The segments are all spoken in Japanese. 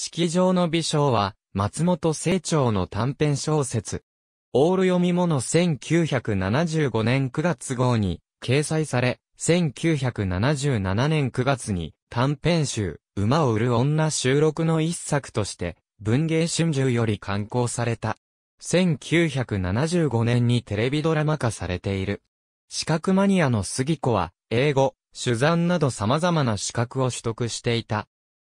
式場の美少は、松本清張の短編小説。オール読み物1975年9月号に掲載され、1977年9月に短編集、馬を売る女収録の一作として、文芸春秋より刊行された。1975年にテレビドラマ化されている。資格マニアの杉子は、英語、取材など様々な資格を取得していた。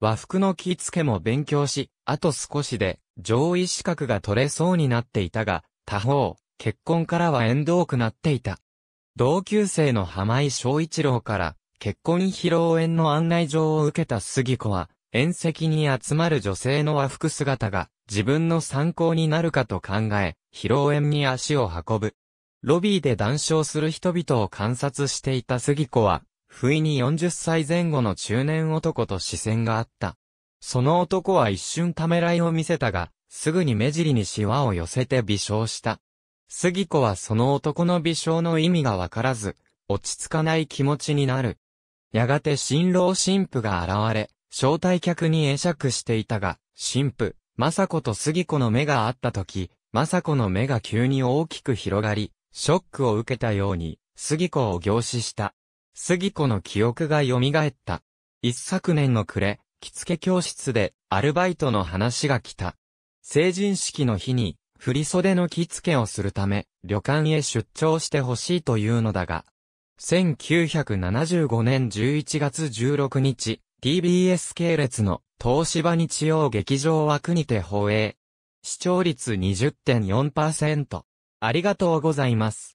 和服の着付けも勉強し、あと少しで上位資格が取れそうになっていたが、他方、結婚からは縁遠くなっていた。同級生の浜井翔一郎から結婚披露宴の案内状を受けた杉子は、宴席に集まる女性の和服姿が自分の参考になるかと考え、披露宴に足を運ぶ。ロビーで談笑する人々を観察していた杉子は、不意に40歳前後の中年男と視線があった。その男は一瞬ためらいを見せたが、すぐに目尻にシワを寄せて微笑した。杉子はその男の微笑の意味がわからず、落ち着かない気持ちになる。やがて新郎新婦が現れ、招待客に会釈していたが、新婦、雅子と杉子の目があった時、雅子の目が急に大きく広がり、ショックを受けたように、杉子を凝視した。杉子の記憶が蘇った。一昨年の暮れ、着付け教室でアルバイトの話が来た。成人式の日に、振袖の着付けをするため、旅館へ出張してほしいというのだが、1975年11月16日、TBS 系列の東芝日曜劇場枠にて放映。視聴率20.4%。ありがとうございます。